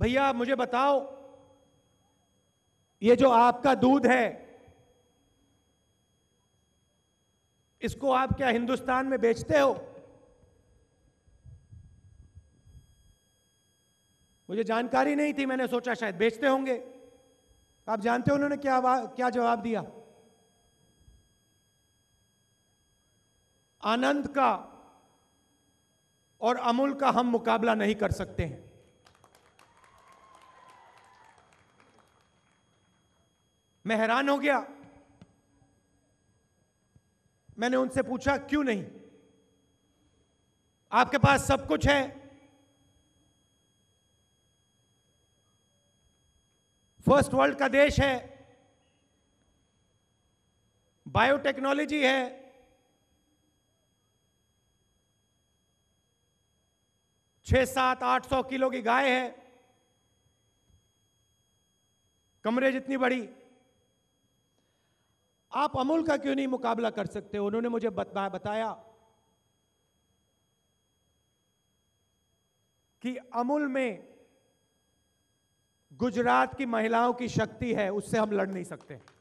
भैया मुझे बताओ ये जो आपका दूध है इसको आप क्या हिंदुस्तान में बेचते हो मुझे जानकारी नहीं थी मैंने सोचा शायद बेचते होंगे आप जानते हो उन्होंने क्या क्या जवाब दिया आनंद का और अमूल का हम मुकाबला नहीं कर सकते हैं मैं हैरान हो गया मैंने उनसे पूछा क्यों नहीं आपके पास सब कुछ है फर्स्ट वर्ल्ड का देश है बायोटेक्नोलॉजी है छह सात आठ सौ किलो की गाय है कमरे जितनी बड़ी आप अमूल का क्यों नहीं मुकाबला कर सकते उन्होंने मुझे बताया कि अमूल में गुजरात की महिलाओं की शक्ति है उससे हम लड़ नहीं सकते